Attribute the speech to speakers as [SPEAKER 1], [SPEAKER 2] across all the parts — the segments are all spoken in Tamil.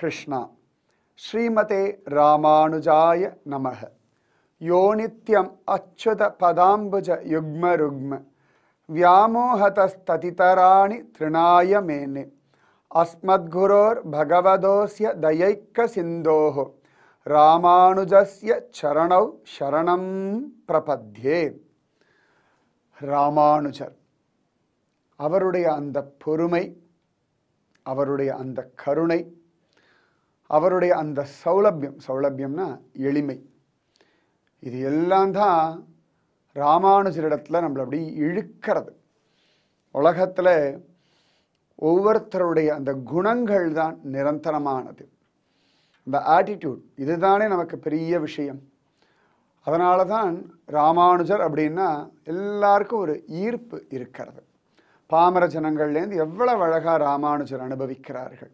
[SPEAKER 1] கிருஷ்ணா ஸ்ரீமதே ராமானுஜாய நமக யோனித்யம் அச்சுத பதாம்புஜ யுக்ம ருக்ம व्यामोहतस्ततितराणि तृणाय मेने अस्मद्गुरोर्भगवदोऽस्य दयैकसिन्धोः रामानुजस्य चरणौ शरणं प्रपद्ये ராமானுஜர் அவருடைய அந்த பொறுமை அவருடைய அந்த கருணை அவருடைய அந்த சௌலபியம் சௌலபியம்னா எளிமை இது எல்லாம் தான் ராமானுஜரிடத்தில் நம்மளை அப்படி இழுக்கிறது உலகத்தில் ஒவ்வொருத்தருடைய அந்த குணங்கள் தான் நிரந்தரமானது இந்த ஆட்டிடியூட் இதுதானே நமக்கு பெரிய விஷயம் அதனால தான் ராமானுஜர் அப்படின்னா எல்லாருக்கும் ஒரு ஈர்ப்பு இருக்கிறது பாமர ஜனங்கள்லேருந்து எவ்வளோ அழகாக ராமானுஜர் அனுபவிக்கிறார்கள்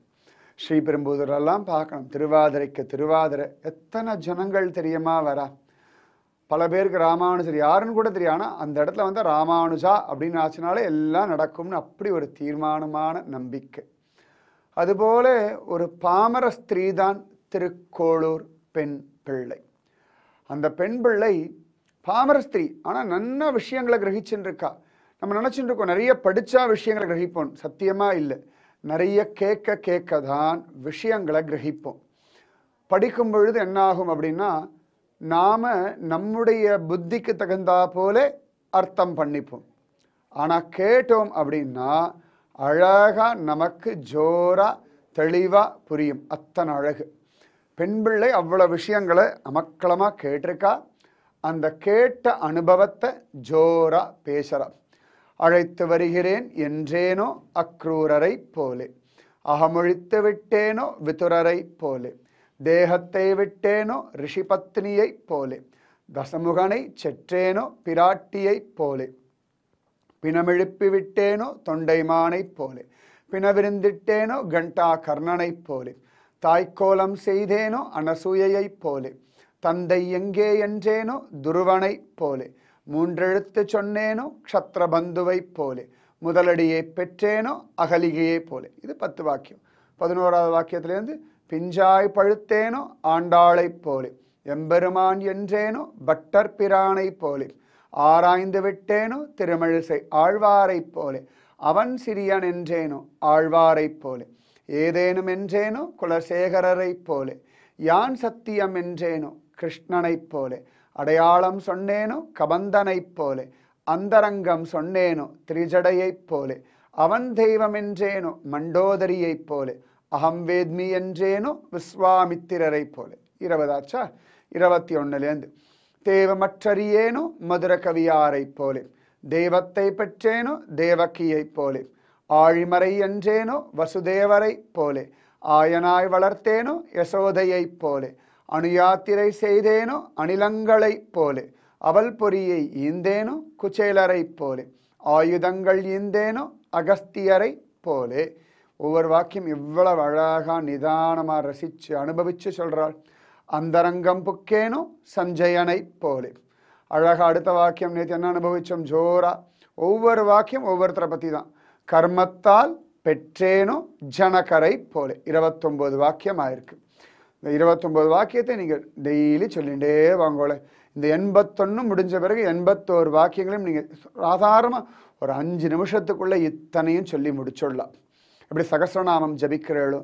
[SPEAKER 1] ஸ்ரீபெரும்புதூரெல்லாம் பார்க்கணும் திருவாதிரைக்கு திருவாதிரை எத்தனை ஜனங்கள் தெரியுமா வரா பல பேருக்கு ராமானுஜர் யாருன்னு கூட தெரியும் ஆனால் அந்த இடத்துல வந்து ராமானுஜா அப்படின்னு ஆச்சுனாலே எல்லாம் நடக்கும்னு அப்படி ஒரு தீர்மானமான நம்பிக்கை அதுபோல ஒரு பாமர ஸ்திரீதான் திருக்கோளூர் பெண் பிள்ளை அந்த பெண் பிள்ளை பாமர ஸ்திரீ ஆனால் நல்ல விஷயங்களை கிரகிச்சுட்டு இருக்கா நம்ம நினச்சிட்டு இருக்கோம் நிறைய படித்தா விஷயங்களை கிரகிப்போம் சத்தியமாக இல்லை நிறைய கேட்க கேட்க தான் விஷயங்களை கிரகிப்போம் படிக்கும் பொழுது என்னாகும் அப்படின்னா நாம் நம்முடைய புத்திக்கு தகுந்தா போல அர்த்தம் பண்ணிப்போம் ஆனால் கேட்டோம் அப்படின்னா அழகாக நமக்கு ஜோராக தெளிவாக புரியும் அத்தனை அழகு பெண் பிள்ளை அவ்வளோ விஷயங்களை அமக்களமாக கேட்டிருக்கா அந்த கேட்ட அனுபவத்தை ஜோராக பேசுகிறான் அழைத்து வருகிறேன் என்றேனோ அக்ரூரரை போலே அகமொழித்து விட்டேனோ விதுரரை போலே தேகத்தை விட்டேனோ ரிஷிபத்னியைப் போலே தசமுகனை செற்றேனோ பிராட்டியைப் போலே பிணமெழுப்பி விட்டேனோ தொண்டைமானைப் போலே பிணவிருந்திட்டேனோ கண்டா கர்ணனைப் போலே தாய்க்கோலம் செய்தேனோ அனசூயையைப் போலே தந்தை எங்கே என்றேனோ துருவனைப் போலே மூன்றெழுத்து சொன்னேனோ க்ஷத்ரபந்துவை போலே முதலடியை பெற்றேனோ அகலிகையே போலே இது பத்து வாக்கியம் பதினோராவது வாக்கியத்திலேருந்து பிஞ்சாய் பழுத்தேனோ ஆண்டாளை போலே எம்பெருமான் என்றேனோ பட்டர் பிரானை போலே ஆராய்ந்து விட்டேனோ திருமழிசை ஆழ்வாரைப் போலே அவன் சிறியன் என்றேனோ ஆழ்வாரைப் போலே ஏதேனும் என்றேனோ குலசேகரரைப் போலே யான் சத்தியம் என்றேனோ கிருஷ்ணனைப் போலே அடையாளம் சொன்னேனோ கபந்தனைப் போலே அந்தரங்கம் சொன்னேனோ திரிஜடையைப் போலே அவன் தெய்வம் என்றேனோ மண்டோதரியைப் போலே அகம் வேத்மி என்றேனோ விஸ்வாமித்திரரைப் போலே இருபதாச்சா இருபத்தி ஒன்னுலேருந்து தேவமற்றறியேனோ மதுர கவியாரைப் போலே தெய்வத்தை பெற்றேனோ தேவக்கியைப் போலே ஆழிமறை என்றேனோ வசுதேவரைப் போலே ஆயனாய் வளர்த்தேனோ யசோதையைப் போலே அணுயாத்திரை செய்தேனோ அணிலங்களைப் போலே அவள் பொறியை ஈந்தேனோ குச்சேலரைப் போலே ஆயுதங்கள் ஈந்தேனோ அகஸ்தியரை போலே ஒவ்வொரு வாக்கியம் இவ்வளவு அழகாக நிதானமாக ரசித்து அனுபவித்து சொல்கிறாள் அந்தரங்கம் புக்கேனோ சஞ்சயனை போலே அழகாக அடுத்த வாக்கியம் நேற்று என்ன அனுபவித்தோம் ஜோரா ஒவ்வொரு வாக்கியம் ஒவ்வொருத்தரை பற்றி தான் கர்மத்தால் பெற்றேனோ ஜனகரை போலே இருபத்தொம்போது வாக்கியம் ஆயிருக்கு இந்த இருபத்தொம்போது வாக்கியத்தை நீங்கள் டெய்லி சொல்லிகிட்டே வாங்கோல இந்த எண்பத்தொன்று முடிஞ்ச பிறகு எண்பத்தோரு வாக்கியங்களையும் நீங்கள் சாதாரணமாக ஒரு அஞ்சு நிமிஷத்துக்குள்ளே இத்தனையும் சொல்லி முடிச்சுடலாம் இப்படி சகசிரநாமம் ஜபிக்கிறேளோ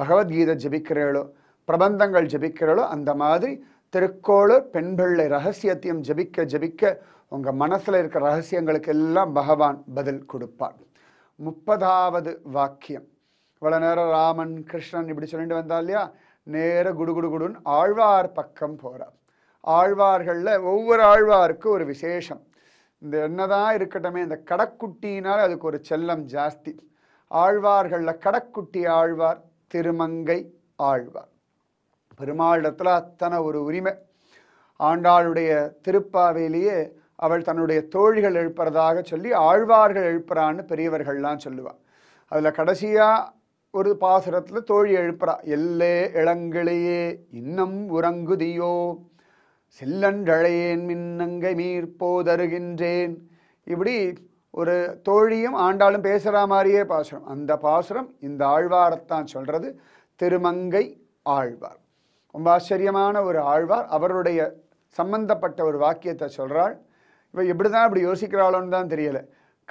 [SPEAKER 1] பகவத்கீதை ஜபிக்கிறேளோ பிரபந்தங்கள் ஜபிக்கிறேளோ அந்த மாதிரி திருக்கோளு பெண் பிள்ளை ரகசியத்தையும் ஜபிக்க ஜபிக்க உங்கள் மனசில் இருக்கிற ரகசியங்களுக்கு எல்லாம் பகவான் பதில் கொடுப்பார் முப்பதாவது வாக்கியம் இவ்வளோ நேரம் ராமன் கிருஷ்ணன் இப்படி சொல்லிட்டு வந்தா இல்லையா நேர குடுகுடுகுடுன்னு ஆழ்வார் பக்கம் போகிறார் ஆழ்வார்களில் ஒவ்வொரு ஆழ்வாருக்கு ஒரு விசேஷம் இந்த என்னதான் இருக்கட்டமே இந்த கடக்குட்டினால் அதுக்கு ஒரு செல்லம் ஜாஸ்தி ஆழ்வார்களில் கடக்குட்டி ஆழ்வார் திருமங்கை ஆழ்வார் பெருமாளிடத்தில் அத்தனை ஒரு உரிமை ஆண்டாளுடைய திருப்பாவையிலேயே அவள் தன்னுடைய தோழிகள் எழுப்புறதாக சொல்லி ஆழ்வார்கள் எழுப்புறான்னு பெரியவர்கள்லாம் சொல்லுவாள் அதில் கடைசியாக ஒரு பாசுரத்தில் தோழி எழுப்புறா எல்லே இளங்கிளையே இன்னம் உறங்குதியோ செல்லன்றழையேன் மின்னங்கை மீர்போதருகின்றேன் இப்படி ஒரு தோழியும் ஆண்டாலும் பேசுகிற மாதிரியே பாசுரம் அந்த பாசுரம் இந்த ஆழ்வாரத்தான் சொல்கிறது திருமங்கை ஆழ்வார் ரொம்ப ஆச்சரியமான ஒரு ஆழ்வார் அவருடைய சம்பந்தப்பட்ட ஒரு வாக்கியத்தை சொல்கிறாள் இவ எப்படி தான் இப்படி யோசிக்கிறாளோன்னு தான் தெரியலை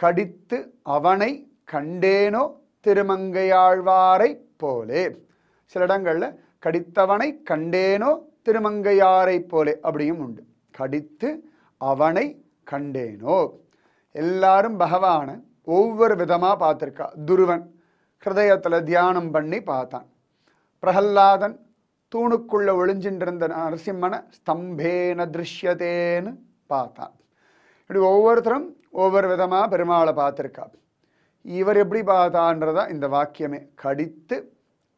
[SPEAKER 1] கடித்து அவனை கண்டேனோ திருமங்கையாழ்வாரை போலே சில இடங்களில் கடித்தவனை கண்டேனோ திருமங்கையாரை போலே அப்படியும் உண்டு கடித்து அவனை கண்டேனோ எல்லாரும் பகவான ஒவ்வொரு விதமாக பார்த்துருக்கா துருவன் ஹிருதயத்தில் தியானம் பண்ணி பார்த்தான் பிரகல்லாதன் தூணுக்குள்ளே ஒளிஞ்சின்றிருந்த நரசிம்மனை ஸ்தம்பேன திருஷ்யதேன்னு பார்த்தான் இப்படி ஒவ்வொருத்தரும் ஒவ்வொரு விதமாக பெருமாளை பார்த்துருக்கா இவர் எப்படி பார்த்தான்றதா இந்த வாக்கியமே கடித்து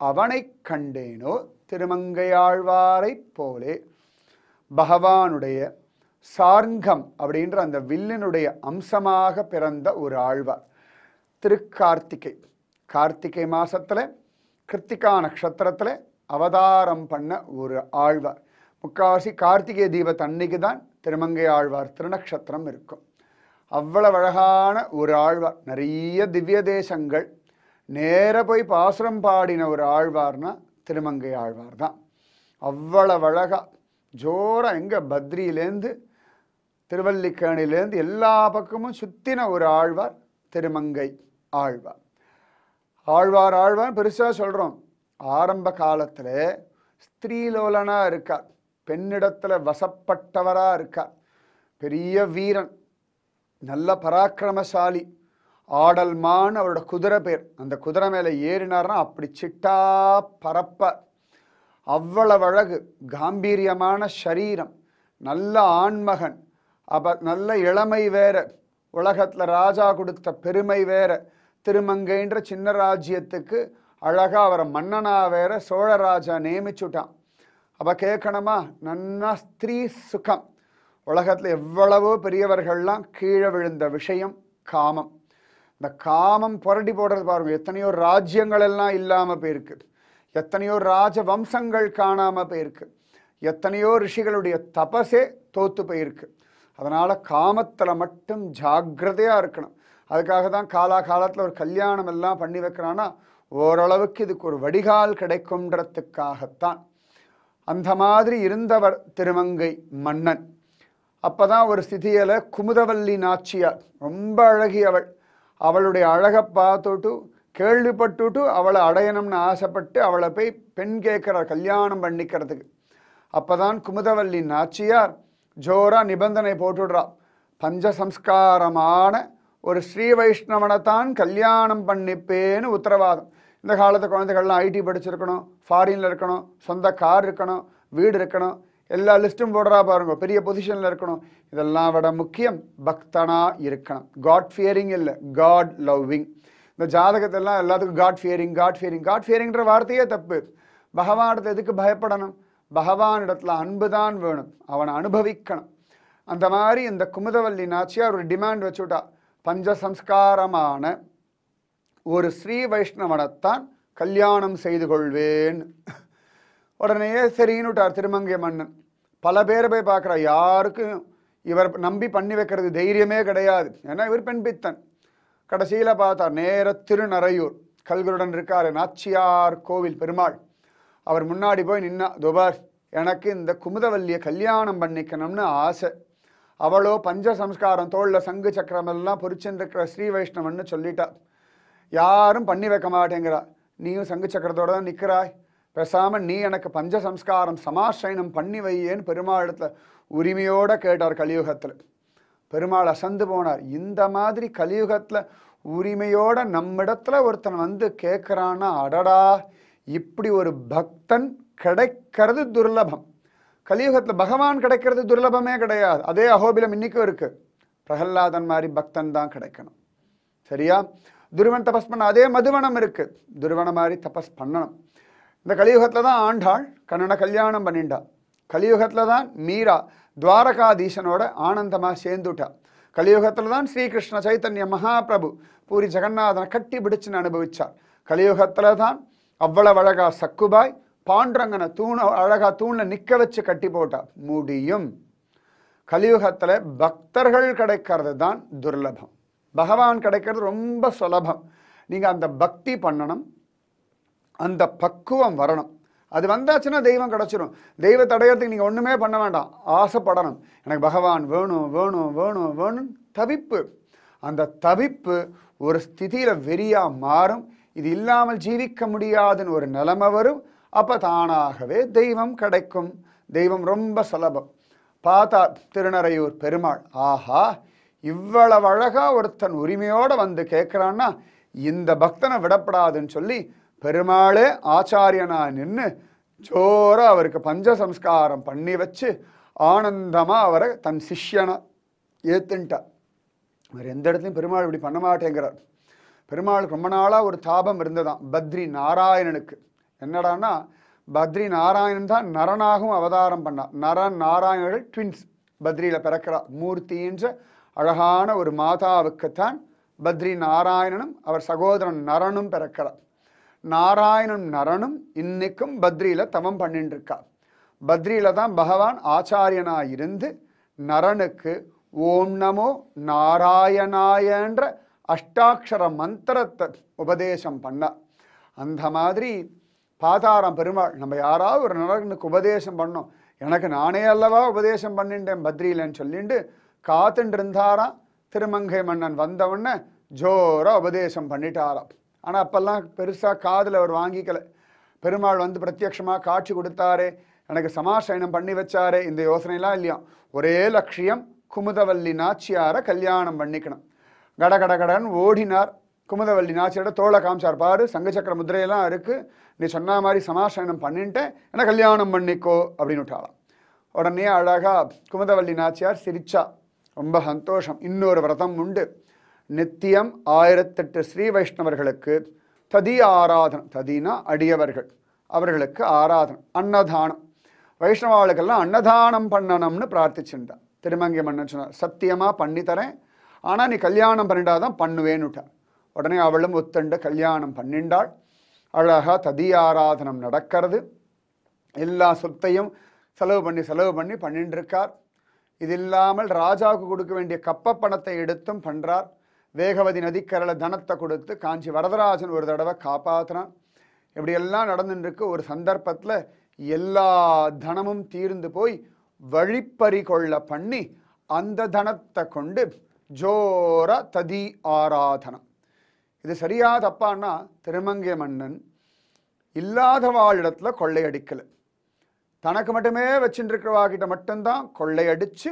[SPEAKER 1] அவனை கண்டேனோ திருமங்கையாழ்வாரை போலே பகவானுடைய சார்கம் அப்படின்ற அந்த வில்லனுடைய அம்சமாக பிறந்த ஒரு ஆழ்வார் திருக்கார்த்திகை கார்த்திகை மாதத்தில் கிருத்திகா நட்சத்திரத்தில் அவதாரம் பண்ண ஒரு ஆழ்வார் முக்காவாசி கார்த்திகை தீபத்தன்னைக்கு தான் திருமங்கை ஆழ்வார் திருநக்ஷத்திரம் இருக்கும் அவ்வளவு அழகான ஒரு ஆழ்வார் நிறைய திவ்ய தேசங்கள் நேர போய் பாசுரம் பாடின ஒரு ஆழ்வார்னா திருமங்கை ஆழ்வார் தான் அவ்வளவு அழகா ஜோராக எங்கே பத்ரியிலேருந்து திருவல்லிக்கேணிலேருந்து எல்லா பக்கமும் சுற்றின ஒரு ஆழ்வார் திருமங்கை ஆழ்வார் ஆழ்வார் ஆழ்வார் பெருசாக சொல்கிறோம் ஆரம்ப காலத்தில் ஸ்திரீலோலனாக இருக்கார் பெண்ணிடத்தில் வசப்பட்டவராக இருக்கார் பெரிய வீரன் நல்ல பராக்கிரமசாலி ஆடல்மான் அவரோட குதிரை பேர் அந்த குதிரை மேலே ஏறினார்னா அப்படி சிட்டா பரப்ப அவ்வளவு அழகு காம்பீரியமான சரீரம் நல்ல ஆண்மகன் அப்ப நல்ல இளமை வேற உலகத்தில் ராஜா கொடுத்த பெருமை வேற திருமங்கைன்ற சின்ன ராஜ்யத்துக்கு அழகாக அவரை மன்னனாக வேற சோழராஜா நியமிச்சுட்டான் அப்போ கேட்கணுமா நன்னா ஸ்திரீ சுகம் உலகத்தில் எவ்வளவோ பெரியவர்கள்லாம் கீழே விழுந்த விஷயம் காமம் இந்த காமம் புரட்டி போடுறது பாருங்க எத்தனையோ ராஜ்யங்கள் எல்லாம் இல்லாமல் போயிருக்கு எத்தனையோ ராஜ வம்சங்கள் காணாமல் போயிருக்கு எத்தனையோ ரிஷிகளுடைய தபசே தோத்து போயிருக்கு அதனால் காமத்தில் மட்டும் ஜாக்கிரதையாக இருக்கணும் அதுக்காக தான் காலா காலத்தில் ஒரு கல்யாணம் எல்லாம் பண்ணி வைக்கிறான்னா ஓரளவுக்கு இதுக்கு ஒரு வடிகால் கிடைக்கும்ன்றதுக்காகத்தான் அந்த மாதிரி இருந்தவர் திருமங்கை மன்னன் அப்போ தான் ஒரு ஸ்திதியில் குமுதவல்லி நாச்சியார் ரொம்ப அழகி அவள் அவளுடைய அழகை பார்த்துட்டு கேள்விப்பட்டுட்டு அவளை அடையணும்னு ஆசைப்பட்டு அவளை போய் பெண் கேட்குற கல்யாணம் பண்ணிக்கிறதுக்கு அப்போ தான் குமுதவல்லி நாச்சியார் ஜோராக நிபந்தனை போட்டுடுறா சம்ஸ்காரமான ஒரு ஸ்ரீ வைஷ்ணவனை தான் கல்யாணம் பண்ணிப்பேன்னு உத்தரவாதம் இந்த காலத்து குழந்தைகள்லாம் ஐடி படிச்சிருக்கணும் ஃபாரினில் இருக்கணும் சொந்த கார் இருக்கணும் வீடு இருக்கணும் எல்லா லிஸ்ட்டும் போடுறா பாருங்க பெரிய பொசிஷனில் இருக்கணும் இதெல்லாம் விட முக்கியம் பக்தனாக இருக்கணும் காட் ஃபியரிங் இல்லை காட் லவ்விங் இந்த ஜாதகத்தெல்லாம் எல்லாத்துக்கும் God fearing God fearing God ஃபியரிங்கிற வார்த்தையே தப்பு பகவானிடத்தை எதுக்கு பயப்படணும் பகவானிடத்தில் அன்பு தான் வேணும் அவனை அனுபவிக்கணும் அந்த மாதிரி இந்த குமுதவல்லி நாச்சியார் ஒரு டிமாண்ட் வச்சுட்டா பஞ்சசம்ஸ்காரமான ஒரு ஸ்ரீ வைஷ்ணவனைத்தான் கல்யாணம் செய்து கொள்வேன் உடனே சரின்னுட்டார் திருமங்கை மன்னன் பல பேரை போய் பார்க்குறா யாருக்கும் இவர் நம்பி பண்ணி வைக்கிறது தைரியமே கிடையாது ஏன்னா இவர் பெண் பித்தன் கடைசியில் பார்த்தா நேர திருநறையூர் கல்குருடன் இருக்கார் நாச்சியார் கோவில் பெருமாள் அவர் முன்னாடி போய் நின்னா துபார் எனக்கு இந்த குமுதவல்லியை கல்யாணம் பண்ணிக்கணும்னு ஆசை அவளோ பஞ்ச சம்ஸ்காரம் தோளில் சங்கு எல்லாம் பொறிச்சுருக்கிற ஸ்ரீ வைஷ்ணவன்னு சொல்லிட்டா யாரும் பண்ணி வைக்க மாட்டேங்கிறா நீயும் சங்கு சக்கரத்தோடு தான் நிற்கிறாய் பேசாமல் நீ எனக்கு பஞ்ச சம்ஸ்காரம் சமாசயனம் பண்ணி வையேன்னு பெருமாளத்தில் உரிமையோடு கேட்டார் கலியுகத்தில் பெருமாள் அசந்து போனார் இந்த மாதிரி கலியுகத்தில் உரிமையோட நம்மிடத்துல ஒருத்தன் வந்து கேட்குறான்னா அடடா இப்படி ஒரு பக்தன் கிடைக்கிறது துர்லபம் கலியுகத்தில் பகவான் கிடைக்கிறது துர்லபமே கிடையாது அதே அகோபிலம் இன்றைக்கும் இருக்குது பிரகல்லாதன் மாதிரி பக்தன் தான் கிடைக்கணும் சரியா துருவன் தபஸ் பண்ண அதே மதுவனம் இருக்குது துருவன மாதிரி தபஸ் பண்ணணும் இந்த கலியுகத்தில் தான் ஆண்டாள் கண்ணனை கல்யாணம் பண்ணிண்டா கலியுகத்தில் தான் மீரா துவாரகாதீசனோட ஆனந்தமாக சேர்ந்துட்டா கலியுகத்தில் தான் ஸ்ரீகிருஷ்ண சைத்தன்ய மகாபிரபு பூரி ஜெகநாதனை கட்டி பிடிச்சுன்னு அனுபவிச்சா கலியுகத்தில் தான் அவ்வளவு அழகா சக்குபாய் பாண்டங்கனை தூண அழகா தூணில் நிற்க வச்சு கட்டி போட்டா முடியும் கலியுகத்தில் பக்தர்கள் கிடைக்கிறது தான் துர்லபம் பகவான் கிடைக்கிறது ரொம்ப சுலபம் நீங்கள் அந்த பக்தி பண்ணணும் அந்த பக்குவம் வரணும் அது வந்தாச்சுன்னா தெய்வம் கிடச்சிரும் தெய்வ தடையத்துக்கு நீங்கள் ஒன்றுமே பண்ண வேண்டாம் ஆசைப்படணும் எனக்கு பகவான் வேணும் வேணும் வேணும் வேணும் தவிப்பு அந்த தவிப்பு ஒரு ஸ்திதியில் வெறியாக மாறும் இது இல்லாமல் ஜீவிக்க முடியாதுன்னு ஒரு நிலைமை வரும் அப்போ தானாகவே தெய்வம் கிடைக்கும் தெய்வம் ரொம்ப சுலபம் பார்த்தா திருநறையூர் பெருமாள் ஆஹா இவ்வளவு அழகாக ஒருத்தன் உரிமையோடு வந்து கேட்குறான்னா இந்த பக்தனை விடப்படாதுன்னு சொல்லி பெருமாளே ஆச்சாரியனா நின்று ஜோராக அவருக்கு பஞ்ச சம்ஸ்காரம் பண்ணி வச்சு ஆனந்தமாக அவரை தன் சிஷ்யனை ஏற்றுன்ட்டா அவர் எந்த இடத்துலையும் பெருமாள் இப்படி பண்ண மாட்டேங்கிறார் பெருமாளுக்கு ரொம்ப நாளாக ஒரு தாபம் இருந்ததான் பத்ரி நாராயணனுக்கு என்னடான்னா பத்ரி நாராயணன் தான் நரனாகவும் அவதாரம் பண்ணா நரன் நாராயணர்கள் ட்வின்ஸ் பத்ரியில் பிறக்கிறார் மூர்த்தின்ற அழகான ஒரு மாதாவுக்குத்தான் பத்ரி நாராயணனும் அவர் சகோதரன் நரனும் பிறக்கிறார் நாராயணன் நரனும் இன்னைக்கும் பத்ரியில் தவம் பண்ணிட்டு இருக்கா பத்ரியில் தான் பகவான் ஆச்சாரியனாக இருந்து நரனுக்கு ஓம் நமோ நாராயணாயன்ற அஷ்டாட்சர மந்திரத்தை உபதேசம் பண்ணார் அந்த மாதிரி பாதாரம் பெருமாள் நம்ம யாராவது ஒரு நரனுக்கு உபதேசம் பண்ணோம் எனக்கு நானே அல்லவா உபதேசம் பண்ணிட்டேன் பத்ரியிலன்னு சொல்லிட்டு காத்துட்டு இருந்தாராம் திருமங்கை மன்னன் வந்தவுடனே ஜோராக உபதேசம் பண்ணிட்டாராம் ஆனால் அப்போல்லாம் பெருசாக காதில் அவர் வாங்கிக்கல பெருமாள் வந்து பிரத்யக்ஷமாக காட்சி கொடுத்தாரு எனக்கு சமாசயனம் பண்ணி வச்சாரு இந்த யோசனைலாம் இல்லையா ஒரே லட்சியம் குமுதவல்லி நாச்சியாரை கல்யாணம் பண்ணிக்கணும் கட கட கடன் ஓடினார் குமுதவல்லி நாச்சியோட தோழ காமிச்சார் பாரு சங்கச்சக்கர முதிரையெல்லாம் இருக்குது நீ சொன்ன மாதிரி சமாசயனம் பண்ணிட்டேன் என்ன கல்யாணம் பண்ணிக்கோ அப்படின்னு விட்டாலாம் உடனே அழகாக குமுதவல்லி நாச்சியார் சிரிச்சா ரொம்ப சந்தோஷம் இன்னொரு விரதம் உண்டு நித்தியம் ஆயிரத்தெட்டு ஸ்ரீ வைஷ்ணவர்களுக்கு ததி ஆராதனம் ததினா அடியவர்கள் அவர்களுக்கு ஆராதனம் அன்னதானம் வைஷ்ணவாளுக்கெல்லாம் அன்னதானம் பண்ணணும்னு பிரார்த்திச்சுட்டான் திருமங்கி மன்னன் சொன்னார் சத்தியமாக பண்ணித்தரேன் ஆனால் நீ கல்யாணம் பண்ணிட்டாதான் பண்ணுவேன்னுட்டான் உடனே அவளும் ஒத்துண்டு கல்யாணம் பண்ணிண்டாள் அழகாக ததி ஆராதனம் நடக்கிறது எல்லா சொத்தையும் செலவு பண்ணி செலவு பண்ணி பண்ணிட்டுருக்கார் இது இல்லாமல் ராஜாவுக்கு கொடுக்க வேண்டிய கப்ப பணத்தை எடுத்தும் பண்ணுறார் வேகவதி நதிக்கரல தனத்தை கொடுத்து காஞ்சி வரதராஜன் ஒரு தடவை காப்பாற்றுறான் இப்படியெல்லாம் நடந்துருக்கு ஒரு சந்தர்ப்பத்தில் எல்லா தனமும் தீர்ந்து போய் வழிப்பறி கொள்ள பண்ணி அந்த தனத்தை கொண்டு ஜோர ததி ஆராதனம் இது சரியா தப்பான்னா திருமங்கை மன்னன் இல்லாதவாளிடத்தில் கொள்ளையடிக்கலை தனக்கு மட்டுமே வச்சுட்டுருக்கிறவா கிட்ட மட்டும்தான் கொள்ளையடித்து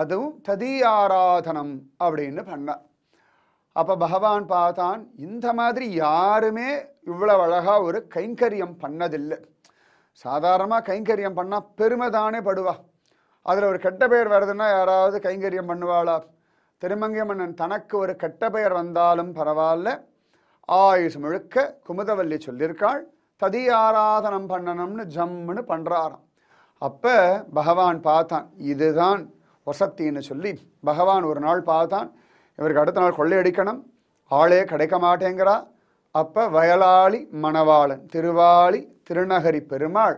[SPEAKER 1] அதுவும் ததி ஆராதனம் அப்படின்னு பண்ணார் அப்போ பகவான் பார்த்தான் இந்த மாதிரி யாருமே இவ்வளவு அழகாக ஒரு கைங்கரியம் பண்ணதில்லை சாதாரணமாக கைங்கரியம் பண்ணால் பெருமை தானே படுவா அதில் ஒரு கெட்ட பெயர் வருதுன்னா யாராவது கைங்கரியம் பண்ணுவாளா திருமங்கை மன்னன் தனக்கு ஒரு கெட்ட பெயர் வந்தாலும் பரவாயில்ல ஆயுஷ் முழுக்க குமுதவல்லி சொல்லியிருக்காள் ததி ஆராதனம் பண்ணணும்னு ஜம்முன்னு பண்ணுறாராம் அப்போ பகவான் பார்த்தான் இதுதான் வசத்தின்னு சொல்லி பகவான் ஒரு நாள் பார்த்தான் இவருக்கு அடுத்த நாள் கொள்ளையடிக்கணும் ஆளே கிடைக்க மாட்டேங்கிறா அப்போ வயலாளி மணவாளன் திருவாளி திருநகரி பெருமாள்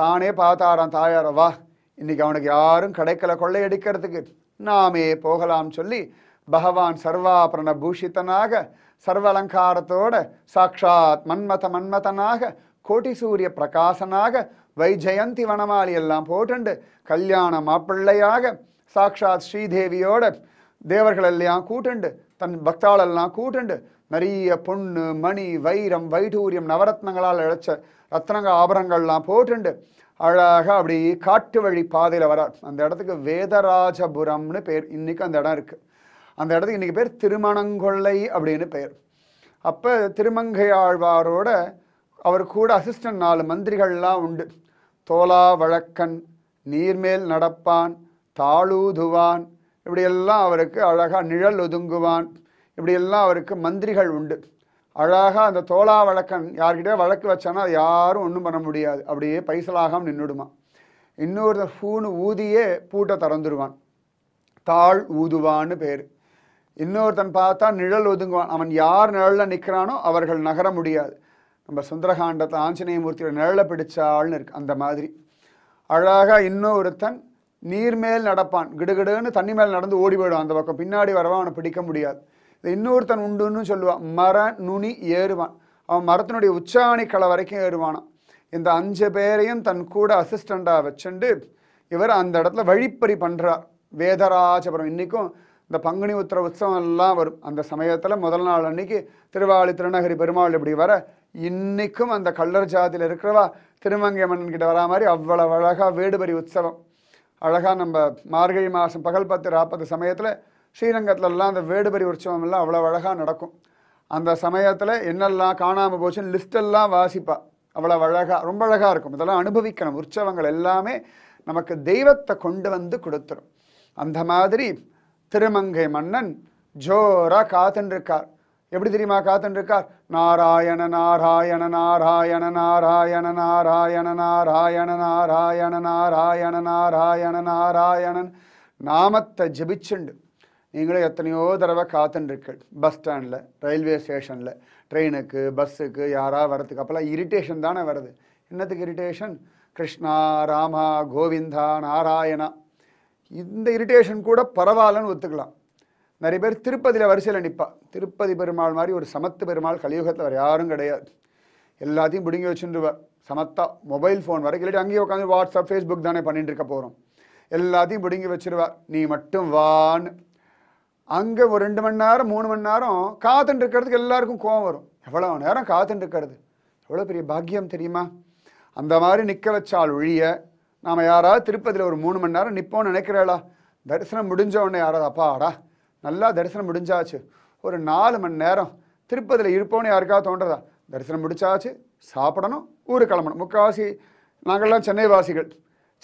[SPEAKER 1] தானே பார்த்தாராம் தாயாரவா வா இன்றைக்கி அவனுக்கு யாரும் கிடைக்கல கொள்ளையடிக்கிறதுக்கு நாமே போகலாம் சொல்லி பகவான் சர்வாபரண பூஷித்தனாக அலங்காரத்தோட சாட்சாத் மன்மத மன்மதனாக கோட்டி சூரிய பிரகாசனாக வைஜயந்தி வனமாலி எல்லாம் போட்டுண்டு கல்யாண மாப்பிள்ளையாக சாக்ஷாத் ஸ்ரீதேவியோட தேவர்கள் எல்லாம் கூட்டுண்டு தன் பக்தாளெல்லாம் கூட்டுண்டு நிறைய பொண்ணு மணி வைரம் வைடூரியம் நவரத்னங்களால் இழைச்ச ரத்னங்க ஆபரங்கள்லாம் போட்டுண்டு அழகாக அப்படி காட்டு வழி பாதையில் வரார் அந்த இடத்துக்கு வேதராஜபுரம்னு பேர் இன்றைக்கும் அந்த இடம் இருக்குது அந்த இடத்துக்கு இன்றைக்கி பேர் திருமணங்கொள்ளை அப்படின்னு பேர் அப்போ திருமங்கையாழ்வாரோட அவர் கூட அசிஸ்டன்ட் நாலு மந்திரிகள்லாம் உண்டு தோலா வழக்கன் நீர்மேல் நடப்பான் தாளூதுவான் இப்படியெல்லாம் அவருக்கு அழகாக நிழல் ஒதுங்குவான் இப்படியெல்லாம் அவருக்கு மந்திரிகள் உண்டு அழகாக அந்த தோலா வழக்கன் யார்கிட்டயோ வழக்கு வச்சானா அது யாரும் ஒன்றும் பண்ண முடியாது அப்படியே பைசலாகாமல் நின்றுடுமா இன்னொரு பூணு ஊதியே பூட்டை திறந்துடுவான் தாழ் ஊதுவான்னு பேர் இன்னொருத்தன் பார்த்தா நிழல் ஒதுங்குவான் அவன் யார் நிழலில் நிற்கிறானோ அவர்கள் நகர முடியாது நம்ம சுந்தரகாண்டத்தை ஆஞ்சநேயமூர்த்தியோட நிழலை பிடிச்சாள்னு இருக்கு அந்த மாதிரி அழகாக இன்னொருத்தன் நீர்மேல் நடப்பான் கிடுகிடுன்னு தண்ணி மேல் நடந்து ஓடி போயிடும் அந்த பக்கம் பின்னாடி வரவன் அவனை பிடிக்க முடியாது இன்னொருத்தன் உண்டுன்னு சொல்லுவான் மர நுனி ஏறுவான் அவன் மரத்தினுடைய உச்சாணி களை வரைக்கும் ஏறுவானான் இந்த அஞ்சு பேரையும் தன் கூட அசிஸ்டண்டாக வச்சுண்டு இவர் அந்த இடத்துல வழிப்பறி பண்ணுறார் வேதராஜபுரம் இன்றைக்கும் இந்த பங்குனி உத்திர உற்சவம் எல்லாம் வரும் அந்த சமயத்தில் முதல் நாள் அன்னைக்கு திருவாளி திருநகரி பெருமாள் இப்படி வர இன்றைக்கும் அந்த கள்ளர் ஜாதியில் இருக்கிறவா திருமங்கை மன்னன் கிட்ட வரா மாதிரி அவ்வளவு அழகாக வேடுபரி உற்சவம் அழகாக நம்ம மார்கழி மாதம் பகல் பத்து ராப்பது சமயத்தில் ஸ்ரீரங்கத்துலலாம் அந்த வேடுபரி உற்சவம் எல்லாம் அவ்வளோ அழகாக நடக்கும் அந்த சமயத்தில் என்னெல்லாம் காணாமல் போச்சுன்னு லிஸ்டெல்லாம் வாசிப்பாள் அவ்வளோ அழகாக ரொம்ப அழகாக இருக்கும் இதெல்லாம் அனுபவிக்கணும் உற்சவங்கள் எல்லாமே நமக்கு தெய்வத்தை கொண்டு வந்து கொடுத்துரும் அந்த மாதிரி திருமங்கை மன்னன் ஜோராக காத்துன்றிருக்கார் எப்படி தெரியுமா இருக்கார் நாராயண நாராயண நாராயண நாராயண நாராயண நாராயண நாராயண நாராயண நாராயண நாராயணன் நாமத்தை ஜபிச்சுண்டு நீங்களும் எத்தனையோ தடவை காத்துருக்க பஸ் ஸ்டாண்டில் ரயில்வே ஸ்டேஷனில் ட்ரெயினுக்கு பஸ்ஸுக்கு யாராக வர்றதுக்கு அப்போல்லாம் இரிட்டேஷன் தானே வருது என்னத்துக்கு இரிட்டேஷன் கிருஷ்ணா ராமா கோவிந்தா நாராயணா இந்த இரிட்டேஷன் கூட பரவாயில்லன்னு ஒத்துக்கலாம் நிறைய பேர் திருப்பதியில் வரிசையில் நிற்பா திருப்பதி பெருமாள் மாதிரி ஒரு சமத்து பெருமாள் கலியுகத்தில் வேறு யாரும் கிடையாது எல்லாத்தையும் பிடுங்கி வச்சுருவா சமத்தா மொபைல் ஃபோன் வரைக்கும் இல்லாட்டி அங்கேயே உட்காந்து வாட்ஸ்அப் ஃபேஸ்புக் தானே பண்ணிட்டுருக்க போகிறோம் எல்லாத்தையும் பிடுங்கி வச்சிருவா நீ மட்டும் வான்னு அங்கே ஒரு ரெண்டு மணி நேரம் மூணு மணி நேரம் காத்துட்டு இருக்கிறதுக்கு எல்லாருக்கும் கோவம் வரும் எவ்வளோ நேரம் காத்துட்டு இருக்கிறது எவ்வளோ பெரிய பாக்கியம் தெரியுமா அந்த மாதிரி நிற்க வச்சால் ஒழிய நாம் யாராவது திருப்பதியில் ஒரு மூணு மணி நேரம் நிற்போம்னு நினைக்கிறாளா தரிசனம் முடிஞ்ச உடனே யாராவது அப்பாடா நல்லா தரிசனம் முடிஞ்சாச்சு ஒரு நாலு மணி நேரம் திருப்பதியில் இருப்போன்னு யாருக்காக தோன்றதா தரிசனம் முடிச்சாச்சு சாப்பிடணும் ஊர் கிளம்பணும் முக்கால்வாசி நாங்கள்லாம் சென்னை வாசிகள்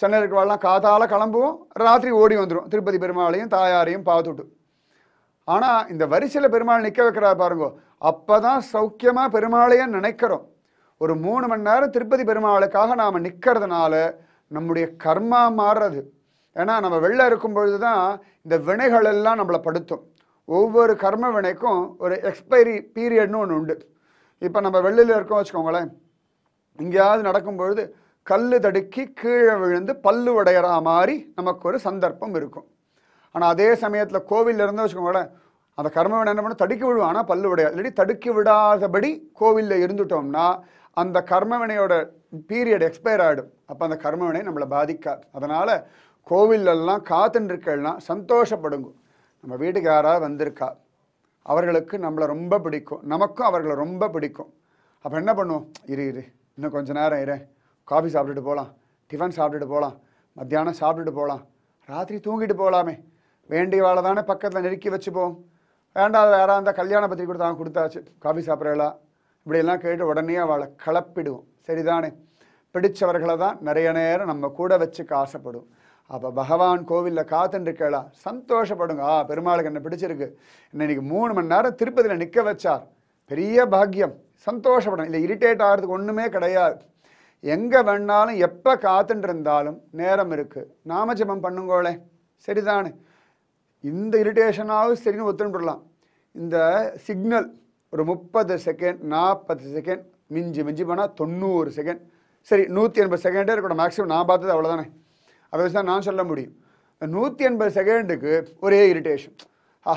[SPEAKER 1] சென்னையில் இருக்கிறவாள்லாம் காத்தால் கிளம்புவோம் ராத்திரி ஓடி வந்துடும் திருப்பதி பெருமாளையும் தாயாரையும் பார்த்துட்டு ஆனால் இந்த வரிசையில் பெருமாள் நிற்க வைக்கிறா பாருங்கோ அப்போ தான் சௌக்கியமாக பெருமாளையே நினைக்கிறோம் ஒரு மூணு மணி நேரம் திருப்பதி பெருமாளுக்காக நாம் நிற்கிறதுனால நம்முடைய கர்மா மாறுறது ஏன்னா நம்ம வெளில இருக்கும் பொழுது தான் இந்த வினைகள் எல்லாம் நம்மளை படுத்தும் ஒவ்வொரு கர்ம வினைக்கும் ஒரு எக்ஸ்பைரி பீரியட்னு ஒன்று உண்டு இப்போ நம்ம வெளியில் இருக்கோம் வச்சுக்கோங்களேன் எங்கேயாவது நடக்கும்பொழுது கல் தடுக்கி கீழே விழுந்து பல்லு உடையிற மாதிரி நமக்கு ஒரு சந்தர்ப்பம் இருக்கும் ஆனால் அதே சமயத்தில் கோவிலில் இருந்து வச்சுக்கோங்களேன் அந்த கர்மவினை என்ன பண்ண தடுக்கி விடுவோம் ஆனால் பல்லு உடையாது இல்லாட்டி தடுக்கி விடாதபடி கோவிலில் இருந்துட்டோம்னா அந்த கர்மவினையோட பீரியட் எக்ஸ்பயர் ஆகிடும் அப்போ அந்த வினை நம்மளை பாதிக்காது அதனால் கோவிலெல்லாம் காத்துருக்கலாம் சந்தோஷப்படுங்க நம்ம வீட்டுக்கு யாராவது வந்திருக்கா அவர்களுக்கு நம்மளை ரொம்ப பிடிக்கும் நமக்கும் அவர்களை ரொம்ப பிடிக்கும் அப்போ என்ன பண்ணுவோம் இரு இரு இன்னும் கொஞ்ச நேரம் இரு காஃபி சாப்பிட்டுட்டு போகலாம் டிஃபன் சாப்பிட்டுட்டு போகலாம் மத்தியானம் சாப்பிட்டுட்டு போகலாம் ராத்திரி தூங்கிட்டு போகலாமே வேண்டிய வாழை தானே பக்கத்தில் நெருக்கி வச்சுப்போம் வேண்டாம் யாராக இருந்தால் கல்யாண பத்திரிக்கை கொடுத்தாங்க கொடுத்தாச்சு காஃபி சாப்பிட்றீங்களா இப்படியெல்லாம் கேட்டு உடனே அவளை கிளப்பிடுவோம் சரிதானே பிடிச்சவர்களை தான் நிறைய நேரம் நம்ம கூட வச்சுக்க ஆசைப்படுவோம் அப்போ பகவான் கோவிலில் காத்துருக்கலாம் சந்தோஷப்படுங்க ஆ பெருமாளுக்கு என்ன பிடிச்சிருக்கு இன்னைக்கு மூணு மணி நேரம் திருப்பதியில் நிற்க வச்சார் பெரிய பாக்கியம் சந்தோஷப்படும் இல்லை இரிட்டேட் ஆகிறதுக்கு ஒன்றுமே கிடையாது எங்கே வேணாலும் எப்போ காத்துட்டு இருந்தாலும் நேரம் இருக்குது நாமஜபம் பண்ணுங்கோளே சரிதானே இந்த இரிட்டேஷனாகவும் சரின்னு ஒத்துண்டுலாம் இந்த சிக்னல் ஒரு முப்பது செகண்ட் நாற்பது செகண்ட் மிஞ்சி மிஞ்சி போனால் தொண்ணூறு செகண்ட் சரி நூற்றி எண்பது செகண்டே இருக்கணும் மேக்ஸிமம் நான் பார்த்தது அவ்வளோதானே அதை வச்சு தான் நான் சொல்ல முடியும் நூற்றி எண்பது செகண்டுக்கு ஒரே இரிட்டேஷன் ஆ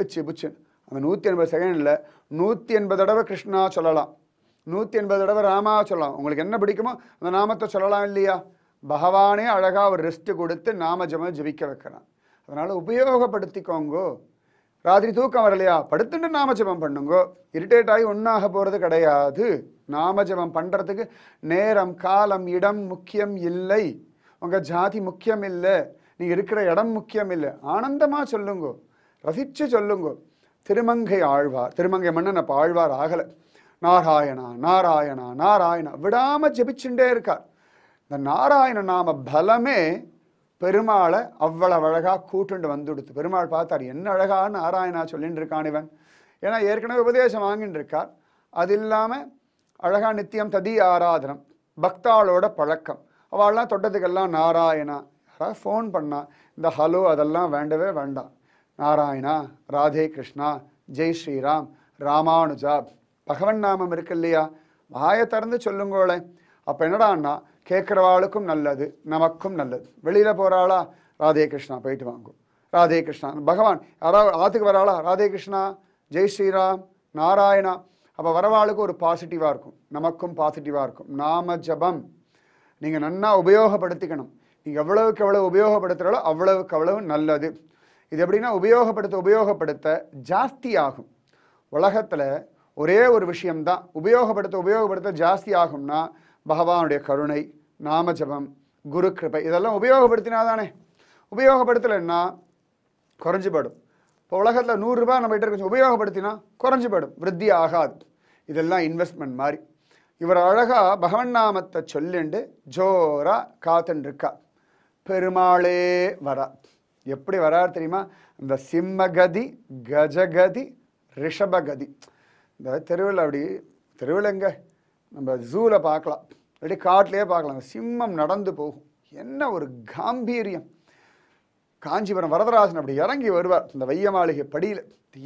[SPEAKER 1] வச்சு புச்சு அந்த நூற்றி எண்பது செகண்டில் நூற்றி எண்பது தடவை கிருஷ்ணா சொல்லலாம் நூற்றி எண்பது தடவை ராமா சொல்லலாம் உங்களுக்கு என்ன பிடிக்குமோ அந்த நாமத்தை சொல்லலாம் இல்லையா பகவானே அழகாக ஒரு ரெஸ்ட்டு கொடுத்து நாம ஜம ஜபிக்க வைக்கிறான் அதனால் உபயோகப்படுத்திக்கோங்கோ ராத்திரி தூக்கம் வரலையா படுத்துட்டு நாமஜபம் பண்ணுங்கோ இரிட்டேட் ஆகி ஒன்றாக போகிறது கிடையாது நாமஜபம் பண்ணுறதுக்கு நேரம் காலம் இடம் முக்கியம் இல்லை உங்கள் ஜாதி முக்கியம் இல்லை நீ இருக்கிற இடம் முக்கியம் இல்லை ஆனந்தமாக சொல்லுங்கோ ரசித்து சொல்லுங்கோ திருமங்கை ஆழ்வார் திருமங்கை மன்னன் அப்போ ஆழ்வார் ஆகலை நாராயணா நாராயணா நாராயணா விடாமல் ஜெபிச்சுட்டே இருக்கார் இந்த நாராயண நாம பலமே பெருமாளை அவ்வளவு அழகாக கூட்டுண்டு வந்துடுத்து பெருமாள் பார்த்தார் என்ன அழகாக நாராயணா சொல்லிட்டு இருக்கான் இவன் ஏன்னா ஏற்கனவே உபதேசம் வாங்கிட்டு இருக்கார் அது இல்லாமல் அழகாக நித்தியம் ததி ஆராதனம் பக்தாளோட பழக்கம் அவள்லாம் தொட்டத்துக்கெல்லாம் நாராயணா யாராவது ஃபோன் பண்ணா இந்த ஹலோ அதெல்லாம் வேண்டவே வேண்டாம் நாராயணா ராதே கிருஷ்ணா ஜெய் ஸ்ரீராம் ராமானுஜா பகவன் நாமம் இருக்கு இல்லையா வாயை திறந்து சொல்லுங்கோளே அப்போ என்னடான்னா கேட்குறவாளுக்கும் நல்லது நமக்கும் நல்லது வெளியில் போகிறாளா ராதே கிருஷ்ணா போயிட்டு வாங்கும் ராதே கிருஷ்ணா பகவான் யாராவது ஆற்றுக்கு வராளா ராதே கிருஷ்ணா ஜெய் ஸ்ரீராம் நாராயணா அப்போ வரவாளுக்கு ஒரு பாசிட்டிவாக இருக்கும் நமக்கும் பாசிட்டிவாக இருக்கும் நாம ஜபம் நீங்கள் நன்னா உபயோகப்படுத்திக்கணும் நீங்கள் எவ்வளவுக்கு எவ்வளவு உபயோகப்படுத்துகிறாலோ அவ்வளவுக்கு அவ்வளவு நல்லது இது எப்படின்னா உபயோகப்படுத்த உபயோகப்படுத்த ஜாஸ்தி ஆகும் உலகத்தில் ஒரே ஒரு விஷயம்தான் உபயோகப்படுத்த உபயோகப்படுத்த ஜாஸ்தி ஆகும்னா பகவானுடைய கருணை நாமஜபம் குரு கிருப்பை இதெல்லாம் உபயோகப்படுத்தினா தானே உபயோகப்படுத்தலைன்னா குறைஞ்சிப்படும் இப்போ உலகத்தில் நூறுரூபா கிட்ட இருக்க உபயோகப்படுத்தினா குறைஞ்சு விருத்தி ஆகாது இதெல்லாம் இன்வெஸ்ட்மெண்ட் மாதிரி இவர் அழகாக பகவன் நாமத்தை சொல்லிண்டு ஜோரா இருக்கா பெருமாளே வரா எப்படி வரார் தெரியுமா இந்த சிம்மகதி கஜகதி ரிஷபகதி இந்த தெருவில் அப்படி தெருவில் நம்ம ஜூவில் பார்க்கலாம் அப்படி காட்டிலே பார்க்கலாம் சிம்மம் நடந்து போகும் என்ன ஒரு காம்பீரியம் காஞ்சிபுரம் வரதராசன் அப்படி இறங்கி வருவார் இந்த வைய மாளிகை படியில்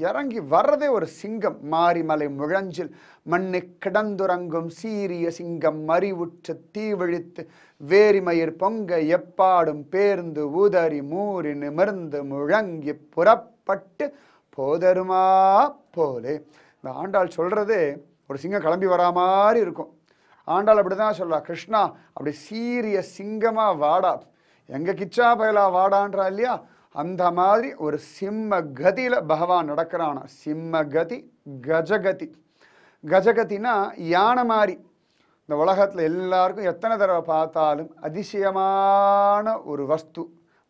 [SPEAKER 1] இறங்கி வர்றதே ஒரு சிங்கம் மாரிமலை முழஞ்சில் மண்ணை கிடந்துறங்கும் சீரிய சிங்கம் மறிவுற்று தீவிழித்து வேரிமயிர் பொங்க எப்பாடும் பேர்ந்து ஊதறி மூறி நிமிர்ந்து முழங்கி புறப்பட்டு போதருமா போலே இந்த ஆண்டாள் சொல்கிறதே ஒரு சிங்கம் கிளம்பி வரா மாதிரி இருக்கும் ஆண்டாள் அப்படி தான் சொல்கிறா கிருஷ்ணா அப்படி சீரிய சிங்கமாக வாடா எங்கள் கிச்சா பயலா வாடான்றா இல்லையா அந்த மாதிரி ஒரு சிம்ம கதியில் பகவான் நடக்கிறானா சிம்ம கதி கஜகதி கஜகத்தினா யானை மாதிரி இந்த உலகத்தில் எல்லாருக்கும் எத்தனை தடவை பார்த்தாலும் அதிசயமான ஒரு வஸ்து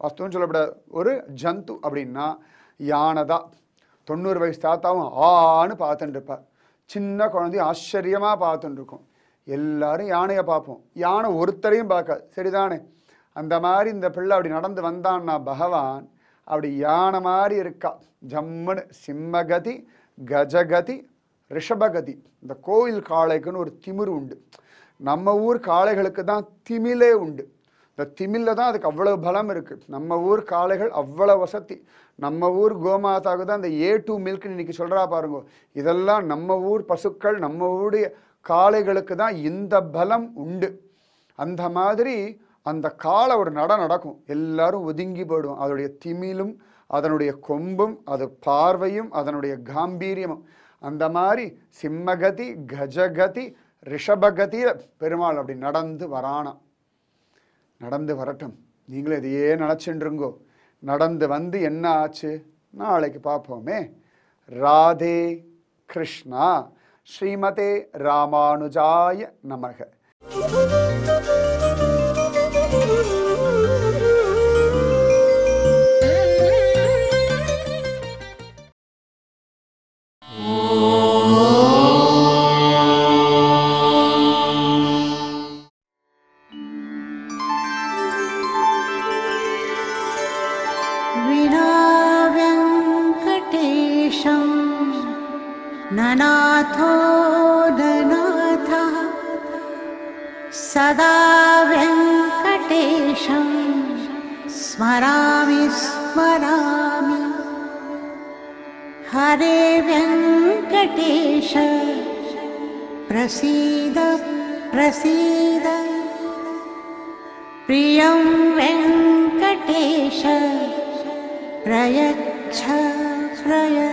[SPEAKER 1] வஸ்துன்னு சொல்லப்படாது ஒரு ஜந்து அப்படின்னா யானை தான் தொண்ணூறு வயசு தாத்தாவும் ஆன்னு பார்த்துட்டு இருப்பார் சின்ன குழந்தையும் ஆச்சரியமாக பார்த்துட்டு இருக்கும் எல்லாரும் யானையை பார்ப்போம் யானை ஒருத்தரையும் பார்க்காது சரிதானே அந்த மாதிரி இந்த பிள்ளை அப்படி நடந்து வந்தான்னா பகவான் அப்படி யானை மாதிரி இருக்கா ஜம்முன்னு சிம்மகதி கஜகதி ரிஷபகதி இந்த கோயில் காளைக்குன்னு ஒரு திமிர் உண்டு நம்ம ஊர் காளைகளுக்கு தான் திமிலே உண்டு இந்த திமிலில் தான் அதுக்கு அவ்வளோ பலம் இருக்குது நம்ம ஊர் காளைகள் அவ்வளோ வசதி நம்ம ஊர் கோமாதாவுக்கு தான் இந்த ஏ டூ மில்க்னு இன்றைக்கி சொல்கிறா பாருங்க இதெல்லாம் நம்ம ஊர் பசுக்கள் நம்ம ஊருடைய காளைகளுக்கு தான் இந்த பலம் உண்டு அந்த மாதிரி அந்த கால ஒரு நட நடக்கும் எல்லாரும் ஒதுங்கி போயிடுவோம் அதனுடைய திமிலும் அதனுடைய கொம்பும் அது பார்வையும் அதனுடைய காம்பீரியமும் அந்த மாதிரி சிம்மகதி கஜகதி ரிஷபகதியில் பெருமாள் அப்படி நடந்து வரானாம் நடந்து வரட்டும் நீங்களும் இதையே நினச்சின்றுங்கோ நடந்து வந்து என்ன ஆச்சு நாளைக்கு பார்ப்போமே ராதே கிருஷ்ணா ஸ்ரீமதே ராமானுஜாய நமக Raya Cha, Raya